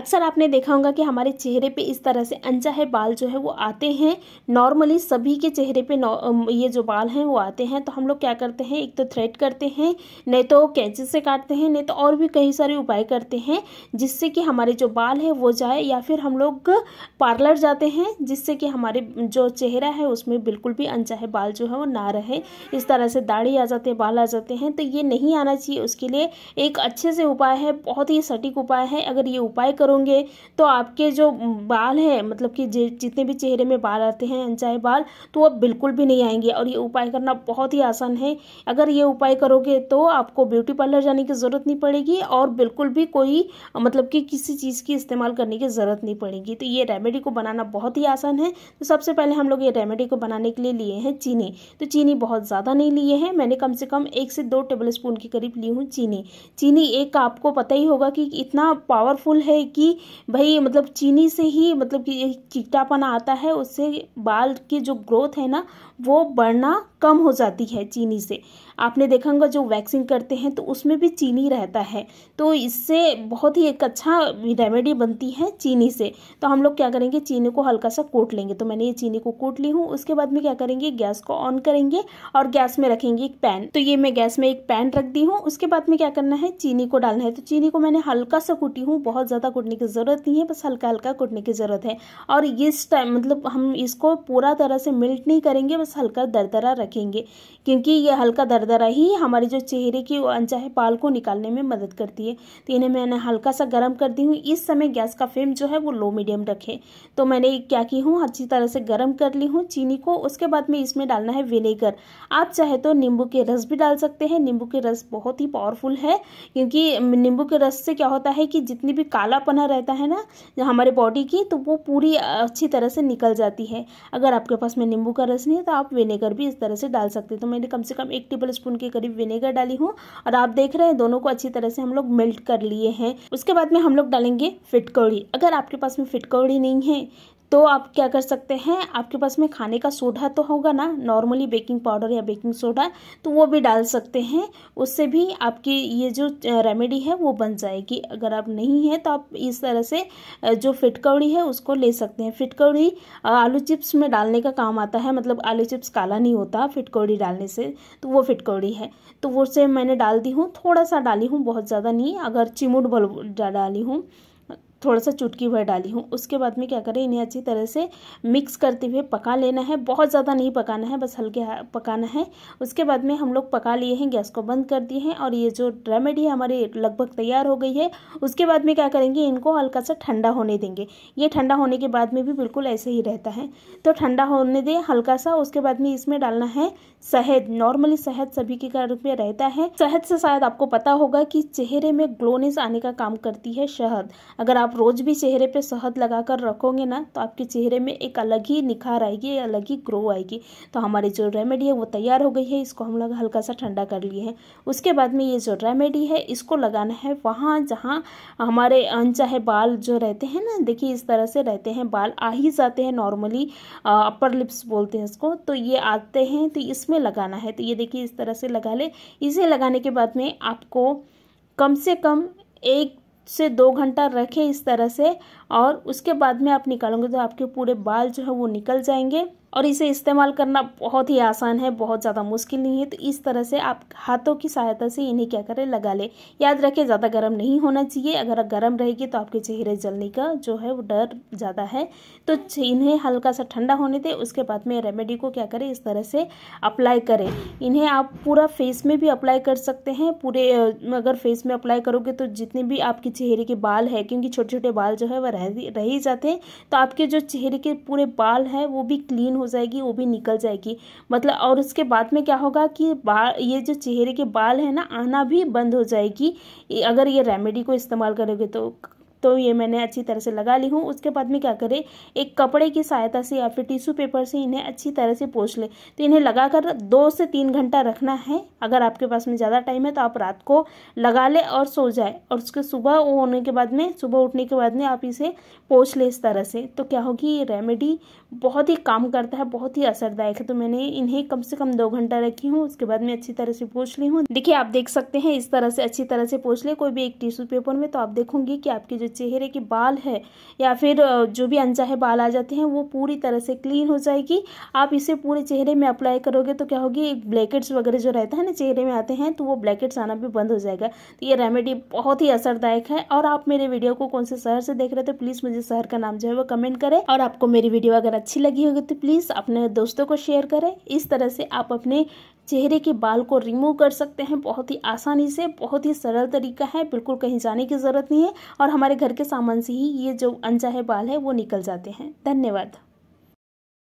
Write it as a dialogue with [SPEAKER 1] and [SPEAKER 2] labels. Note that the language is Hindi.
[SPEAKER 1] अक्सर आपने देखा होगा कि हमारे चेहरे पे इस तरह से अनचाहे बाल जो है वो आते हैं नॉर्मली सभी के चेहरे पे ये जो बाल हैं वो आते हैं तो हम लोग क्या करते हैं एक तो थ्रेड करते हैं नहीं तो कैंची से काटते हैं नहीं तो और भी कई सारे उपाय करते हैं जिससे कि हमारे जो बाल है वो जाए या फिर हम लोग पार्लर जाते हैं जिससे कि हमारे जो चेहरा है उसमें बिल्कुल भी अनचाहे बाल जो है वो ना रहे इस तरह से दाढ़ी आ जाते हैं बाल आ जाते हैं तो ये नहीं आना चाहिए उसके लिए एक अच्छे से उपाय है बहुत ही सटीक उपाय है अगर ये उपाय करो करोगे तो आपके जो बाल है मतलब कि जितने भी चेहरे में बाल आते हैं अनचाहे बाल तो वह बिल्कुल भी नहीं आएंगे और ये उपाय करना बहुत ही आसान है अगर ये उपाय करोगे तो आपको ब्यूटी पार्लर जाने की ज़रूरत नहीं पड़ेगी और बिल्कुल भी कोई मतलब कि किसी चीज़ की इस्तेमाल करने की ज़रूरत नहीं पड़ेगी तो ये रेमेडी को बनाना बहुत ही आसान है तो सबसे पहले हम लोग ये रेमेडी को बनाने के लिए लिए हैं चीनी तो चीनी बहुत ज़्यादा नहीं लिए हैं मैंने कम से कम एक से दो टेबल स्पून के करीब ली हूँ चीनी चीनी एक आपको पता ही होगा कि इतना पावरफुल है कि कि भाई मतलब चीनी से ही मतलब कि चिकटापन आता है उससे बाल की जो ग्रोथ है ना वो बढ़ना कम हो जाती है चीनी से आपने देखा होगा जो वैक्सिंग करते हैं तो उसमें भी चीनी रहता है तो इससे बहुत ही एक अच्छा रेमेडी बनती है चीनी से तो हम लोग क्या करेंगे चीनी को हल्का सा कोट लेंगे तो मैंने ये चीनी को कोट ली हूँ उसके बाद में क्या करेंगे गैस को ऑन करेंगे और गैस में रखेंगे एक पैन तो ये मैं गैस में एक पैन रख दी हूँ उसके बाद में क्या करना है चीनी को डालना है तो चीनी को मैंने हल्का सा कूटी हूँ बहुत ज़्यादा कूटने की ज़रूरत नहीं है बस हल्का हल्का कूटने की ज़रूरत है और इस टाइम मतलब हम इसको पूरा तरह से मिल्ट नहीं करेंगे बस हल्का दर रख रखेंगे क्योंकि ये हल्का दरदरा ही हमारे जो चेहरे की अनचाहे पाल को निकालने में मदद करती है तो इन्हें मैंने हल्का सा गर्म कर दी हूँ इस समय गैस का फ्लेम जो है वो लो मीडियम रखें तो मैंने क्या की हूँ अच्छी तरह से गर्म कर ली हूँ चीनी को उसके बाद में इसमें डालना है विनेगर आप चाहे तो नींबू के रस भी डाल सकते हैं नींबू के रस बहुत ही पावरफुल है क्योंकि नींबू के रस से क्या होता है कि जितनी भी काला पना रहता है ना हमारे बॉडी की तो वो पूरी अच्छी तरह से निकल जाती है अगर आपके पास में नींबू का रस नहीं है तो आप विनेगर भी इस तरह से डाल सकते हैं तो मैंने कम से कम एक टेबल स्पून के करीब विनेगर डाली हूँ और आप देख रहे हैं दोनों को अच्छी तरह से हम लोग मेल्ट कर लिए हैं उसके बाद में हम लोग डालेंगे फिटकौड़ी अगर आपके पास में फिटकौड़ी नहीं है तो आप क्या कर सकते हैं आपके पास में खाने का सोडा तो होगा ना नॉर्मली बेकिंग पाउडर या बेकिंग सोडा तो वो भी डाल सकते हैं उससे भी आपकी ये जो रेमेडी है वो बन जाएगी अगर आप नहीं है तो आप इस तरह से जो फिटकौड़ी है उसको ले सकते हैं फिटकौड़ी आलू चिप्स में डालने का काम आता है मतलब आलू चिप्स काला नहीं होता फिटकौड़ी डालने से तो वो फिटकौड़ी है तो वो से मैंने डाल दी हूँ थोड़ा सा डाली हूँ बहुत ज़्यादा नहीं अगर चिमुट बल डाली हूँ थोड़ा सा चुटकी भर डाली हूँ उसके बाद में क्या करें इन्हें अच्छी तरह से मिक्स करते हुए पका लेना है बहुत ज़्यादा नहीं पकाना है बस हल्के पकाना है उसके बाद में हम लोग पका लिए हैं गैस को बंद कर दिए हैं और ये जो रेमेडी है हमारी लगभग तैयार हो गई है उसके बाद में क्या करेंगे इनको हल्का सा ठंडा होने देंगे ये ठंडा होने के बाद में भी बिल्कुल ऐसे ही रहता है तो ठंडा होने दें हल्का सा उसके बाद में इसमें डालना है शहद नॉर्मली शहद सभी के घर में रहता है शहद से शायद आपको पता होगा कि चेहरे में ग्लोनेस आने का काम करती है शहद अगर आप आप रोज़ भी चेहरे पे शहद लगा कर रखोगे ना तो आपके चेहरे में एक अलग ही निखार आएगी अलग ही ग्रो आएगी तो हमारी जो रेमेडी है वो तैयार हो गई है इसको हम लोग हल्का सा ठंडा कर लिए हैं उसके बाद में ये जो रेमेडी है इसको लगाना है वहाँ जहाँ हमारे अनचाहे बाल जो रहते हैं ना देखिए इस तरह से रहते हैं बाल आ ही जाते हैं नॉर्मली अपर लिप्स बोलते हैं इसको तो ये आते हैं तो इसमें लगाना है तो ये देखिए इस तरह से लगा ले इसे लगाने के बाद में आपको कम से कम एक से दो घंटा रखें इस तरह से और उसके बाद में आप निकालोगे तो आपके पूरे बाल जो है वो निकल जाएंगे और इसे इस्तेमाल करना बहुत ही आसान है बहुत ज़्यादा मुश्किल नहीं है तो इस तरह से आप हाथों की सहायता से इन्हें क्या करें लगा ले याद रखें ज़्यादा गर्म नहीं होना चाहिए अगर गर्म रहेगी तो आपके चेहरे जलने का जो है वो डर ज़्यादा है तो इन्हें हल्का सा ठंडा होने दें उसके बाद में रेमेडी को क्या करें इस तरह से अप्लाई करें इन्हें आप पूरा फेस में भी अप्लाई कर सकते हैं पूरे अगर फेस में अप्लाई करोगे तो जितने भी आपके चेहरे के बाल है क्योंकि छोटे छोटे बाल जो है वह रह रह ही जाते हैं तो आपके जो चेहरे के पूरे बाल हैं वो भी क्लीन हो जाएगी वो भी निकल जाएगी मतलब और उसके बाद में क्या होगा कि बाल ये जो चेहरे के बाल है ना आना भी बंद हो जाएगी अगर ये रेमेडी को इस्तेमाल करोगे तो तो ये मैंने अच्छी तरह से लगा ली हूँ उसके बाद में क्या करें एक कपड़े की सहायता से या फिर टिश्यू पेपर से इन्हें अच्छी तरह से पोछ लें तो इन्हें लगाकर दो से तीन घंटा रखना है अगर आपके पास में ज़्यादा टाइम है तो आप रात को लगा लें और सो जाए और उसके सुबह होने के बाद में सुबह उठने के बाद में आप इसे पोछ लें इस तरह से तो क्या होगी ये रेमेडी बहुत ही काम करता है बहुत ही असरदायक है तो मैंने इन्हें कम से कम दो घंटा रखी हूँ उसके बाद में अच्छी तरह से पोछ ली हूँ देखिए आप देख सकते हैं इस तरह से अच्छी तरह से पोछ ले कोई भी एक टिश्यू पेपर में तो आप देखोगे कि आपकी जो चेहरे के बाल है या फिर जो भी अनचाहे बाल आ जाते हैं वो पूरी तरह से क्लीन हो जाएगी आप इसे पूरे चेहरे में अप्लाई करोगे तो क्या होगी ब्लैकेट्स वगैरह जो रहता है ना चेहरे में आते हैं तो वो ब्लैकेट्स आना भी बंद हो जाएगा तो ये रेमेडी बहुत ही असरदायक है और आप मेरे वीडियो को कौन से शहर से देख रहे थे प्लीज़ मुझे शहर का नाम जो है वो कमेंट करें और आपको मेरी वीडियो अगर अच्छी लगी होगी तो प्लीज़ अपने दोस्तों को शेयर करें इस तरह से आप अपने चेहरे के बाल को रिमूव कर सकते हैं बहुत ही आसानी से बहुत ही सरल तरीका है बिल्कुल कहीं जाने की ज़रूरत नहीं है और हमारे घर के सामान से ही ये जो अनचाहे बाल है वो निकल जाते हैं धन्यवाद